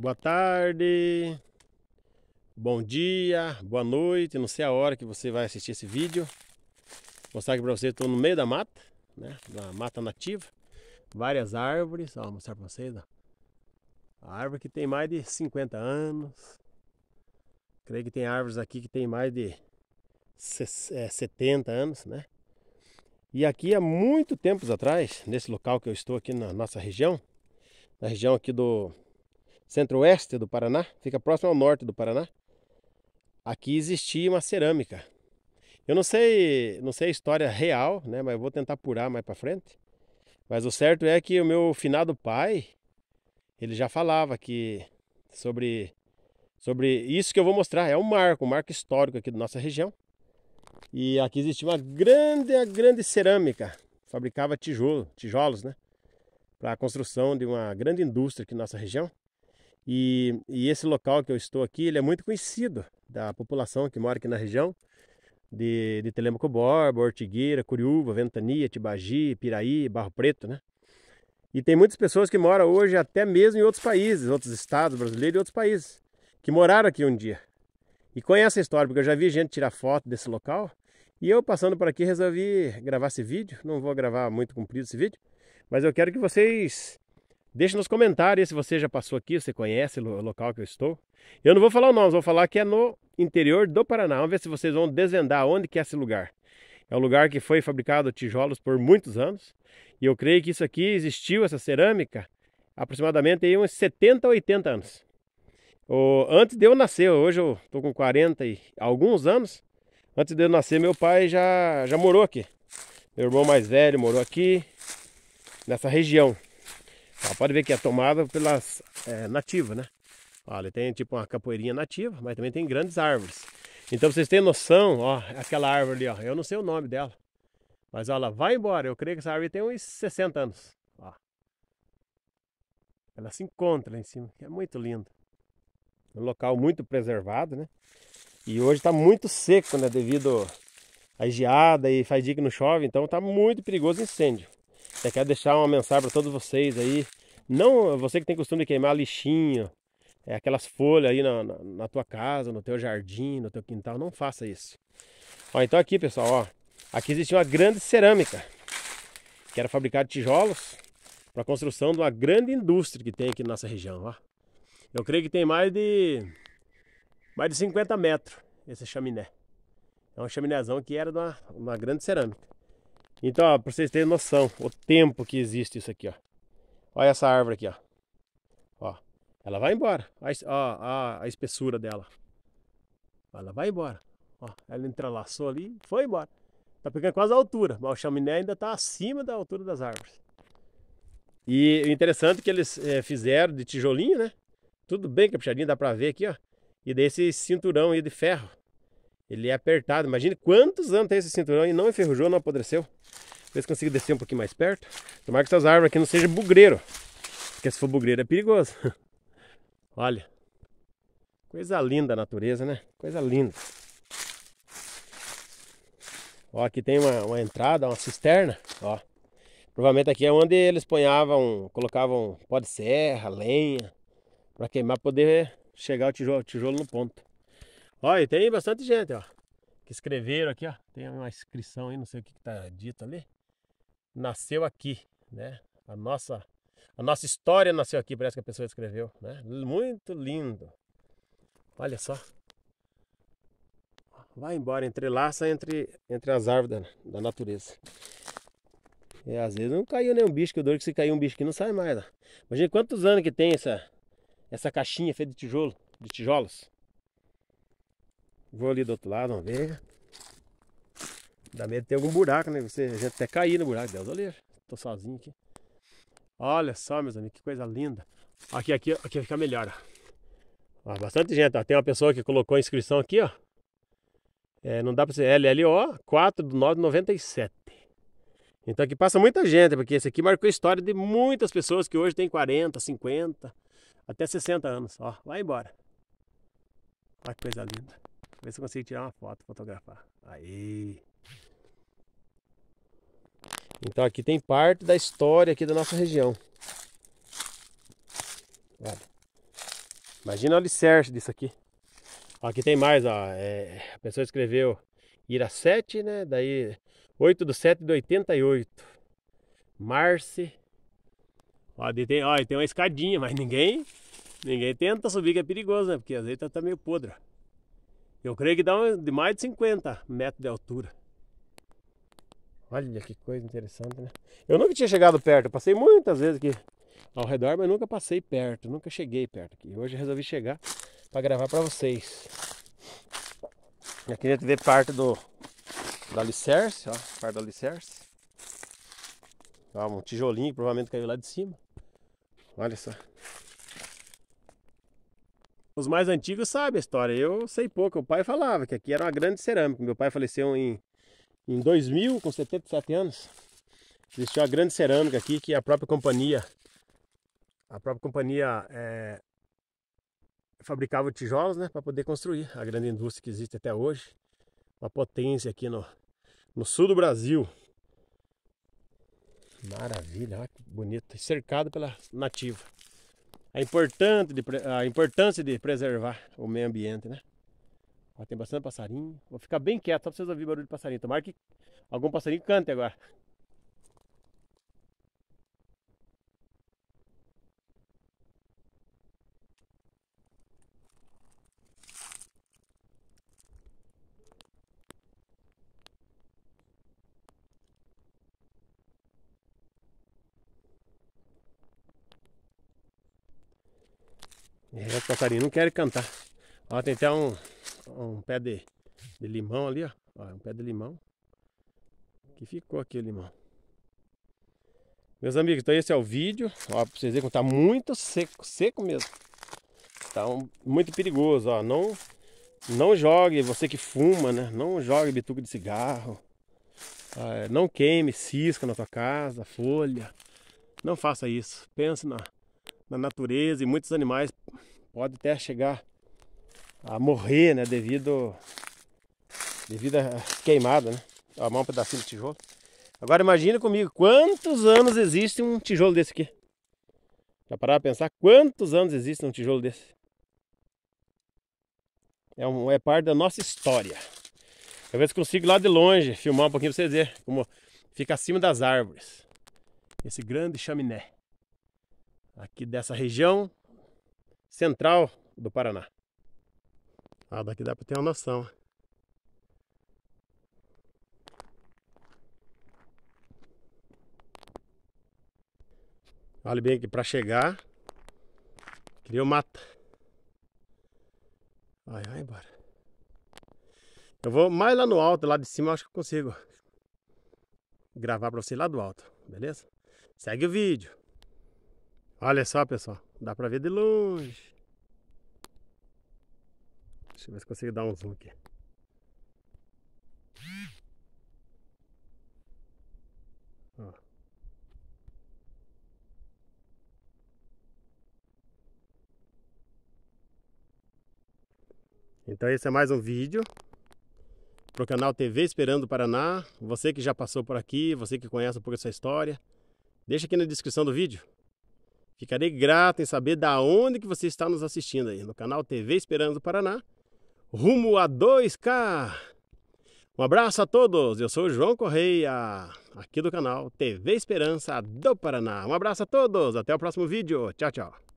Boa tarde, bom dia, boa noite. Não sei a hora que você vai assistir esse vídeo. Vou mostrar aqui para você, estou no meio da mata, né? Da mata nativa. Várias árvores, ó, vou mostrar para vocês. Ó. A árvore que tem mais de 50 anos. Creio que tem árvores aqui que tem mais de 70 é, anos, né? E aqui há muito tempos atrás, nesse local que eu estou aqui na nossa região, na região aqui do centro-oeste do Paraná, fica próximo ao norte do Paraná. Aqui existia uma cerâmica. Eu não sei, não sei a história real, né, mas vou tentar apurar mais para frente. Mas o certo é que o meu finado pai, ele já falava que sobre sobre isso que eu vou mostrar, é um marco, um marco histórico aqui da nossa região. E aqui existia uma grande, grande cerâmica, fabricava tijolo, tijolos, né? Para a construção de uma grande indústria aqui na nossa região. E, e, esse local que eu estou aqui, ele é muito conhecido da população que mora aqui na região de, de Telemaco Borba, Ortigueira, Curiúva, Ventania, Tibagi, Piraí, Barro Preto, né? E tem muitas pessoas que moram hoje até mesmo em outros países, outros estados brasileiros e outros países, que moraram aqui um dia. E conhece a história, porque eu já vi gente tirar foto desse local. E eu passando por aqui resolvi gravar esse vídeo. Não vou gravar muito comprido esse vídeo, mas eu quero que vocês Deixe nos comentários se você já passou aqui, você conhece o local que eu estou. Eu não vou falar o nome, vou falar que é no interior do Paraná. Vamos ver se vocês vão desvendar onde que é esse lugar. É um lugar que foi fabricado tijolos por muitos anos. E eu creio que isso aqui existiu, essa cerâmica, aproximadamente aí uns 70, 80 anos. O, antes de eu nascer, hoje eu estou com 40 e alguns anos. Antes de eu nascer, meu pai já, já morou aqui. Meu irmão mais velho morou aqui, nessa região. Ó, pode ver que é tomada pelas é, nativas, né? Olha, tem tipo uma capoeirinha nativa, mas também tem grandes árvores. Então vocês têm noção, ó, aquela árvore ali, ó, eu não sei o nome dela. Mas ela vai embora, eu creio que essa árvore tem uns 60 anos. Ó. Ela se encontra lá em cima, é muito lindo. Um local muito preservado, né? E hoje está muito seco, né? Devido à geada e faz dia que não chove, então está muito perigoso incêndio. Já quero deixar uma mensagem para todos vocês aí. Não você que tem costume de queimar lixinho, é, aquelas folhas aí na, na, na, tua casa, no teu jardim, no teu quintal, não faça isso. Ó, então aqui pessoal, ó, aqui existe uma grande cerâmica, que era fabricada de tijolos para a construção de uma grande indústria que tem aqui na nossa região. Ó. Eu creio que tem mais de mais de 50 metros esse chaminé. É um chaminézão que era de uma, uma grande cerâmica. Então, ó, pra vocês terem noção, o tempo que existe isso aqui, ó. Olha essa árvore aqui, ó. Ó, ela vai embora. Ó, a, a espessura dela. Ela vai embora. Ó, ela entrelaçou ali e foi embora. Tá pegando quase a altura, mas o chaminé ainda tá acima da altura das árvores. E o interessante é que eles é, fizeram de tijolinho, né? Tudo bem caprichadinho, dá pra ver aqui, ó. E desse cinturão aí de ferro. Ele é apertado. Imagine quantos anos tem esse cinturão e não enferrujou, não apodreceu. Vê se consigo descer um pouquinho mais perto. Tomara que essas árvores aqui não sejam bugreiro. Porque se for bugreiro é perigoso. Olha. Coisa linda a natureza, né? Coisa linda. Ó, aqui tem uma, uma entrada, uma cisterna. Ó. Provavelmente aqui é onde eles ponhavam, colocavam pó de serra, lenha, para queimar, poder chegar o tijolo, o tijolo no ponto. Olha, tem bastante gente, ó. Que escreveram aqui, ó. Tem uma inscrição aí, não sei o que, que tá dito ali. Nasceu aqui, né? A nossa, a nossa história nasceu aqui, parece que a pessoa escreveu, né? Muito lindo. Olha só. Vai embora, entrelaça entre, entre as árvores da, da natureza. E é, às vezes não caiu nenhum bicho, que dou dor é que se cair um bicho que não sai mais. Ó. Imagina quantos anos que tem essa, essa caixinha feita de tijolo, de tijolos. Vou ali do outro lado, vamos ver. Dá medo de ter algum buraco, né? Você, a gente até cair no buraco. Deus, olha, tô sozinho aqui. Olha só, meus amigos, que coisa linda. Aqui, aqui, aqui fica melhor. Ó, bastante gente. Ó. Tem uma pessoa que colocou a inscrição aqui, ó. É, não dá para ser LLO 4 do 997. Então aqui passa muita gente, porque esse aqui marcou a história de muitas pessoas que hoje tem 40, 50, até 60 anos. Ó, vai embora. Olha que coisa linda. Ver se eu consigo tirar uma foto, fotografar. Aí. Então aqui tem parte da história aqui da nossa região. Olha. Imagina o alicerce disso aqui. Aqui tem mais, ó. É, a pessoa escreveu Ira 7, né? Daí 8 do 7 de 88. Marce. Ó, tem, ó, tem uma escadinha, mas ninguém ninguém tenta subir que é perigoso, né? Porque às vezes tá, tá meio podre. Eu creio que dá de mais de 50 metros de altura. Olha que coisa interessante, né? Eu nunca tinha chegado perto, eu passei muitas vezes aqui ao redor, mas nunca passei perto, nunca cheguei perto aqui. Hoje resolvi chegar para gravar para vocês. Eu queria ver parte do da alicerce, ó, parte do alicerce. Ó, um tijolinho que provavelmente caiu lá de cima. Olha só. Os mais antigos sabem a história. Eu sei pouco. O pai falava que aqui era uma grande cerâmica. Meu pai faleceu em, em 2000, com 77 anos. Existiu uma grande cerâmica aqui que é a própria companhia, a própria companhia é, fabricava tijolos, né, para poder construir. A grande indústria que existe até hoje, uma potência aqui no, no sul do Brasil. Maravilha, olha que bonito. Cercado pela nativa a importância de, a importância de preservar o meio ambiente, né? Ó, tem bastante passarinho. Vou ficar bem quieto só pra vocês ouvirem barulho de passarinho. Tomara que algum passarinho cante agora. É, passarinho não quer cantar. Ó, tem até um, um pé de, de limão ali, ó. ó. Um pé de limão. Que ficou aqui o limão. Meus amigos, então esse é o vídeo. Ó, pra vocês verem que tá muito seco, seco mesmo. Tá um, muito perigoso, ó. Não, não jogue, você que fuma, né? Não jogue bituca de cigarro. É, não queime cisca na sua casa, folha. Não faça isso. Pense na, na natureza e muitos animais podem até chegar a morrer, né? Devido, devido queimada, né? amar mão é um pedacinho de tijolo. Agora imagina comigo, quantos anos existe um tijolo desse aqui? Já pararam para pensar quantos anos existe um tijolo desse? É, um, é parte da nossa história. Talvez consigo lá de longe filmar um pouquinho para vocês verem como fica acima das árvores. Esse grande chaminé aqui dessa região central do Paraná. Ah, daqui dá para ter uma noção. Né? Olha bem aqui para chegar. Criou mata. Vai, vai embora. Eu vou mais lá no alto, lá de cima, acho que eu consigo gravar para você lá do alto, beleza? Segue o vídeo. Olha só, pessoal. Dá pra ver de longe. Deixa eu ver se consigo dar um zoom aqui. Ó. Então esse é mais um vídeo para o canal TV Esperando o Paraná. Você que já passou por aqui, você que conhece um pouco essa história, deixa aqui na descrição do vídeo Ficarei grato em saber da onde que você está nos assistindo aí, no canal TV Esperança do Paraná, rumo a 2K. Um abraço a todos, eu sou o João Correia, aqui do canal TV Esperança do Paraná. Um abraço a todos, até o próximo vídeo, tchau, tchau.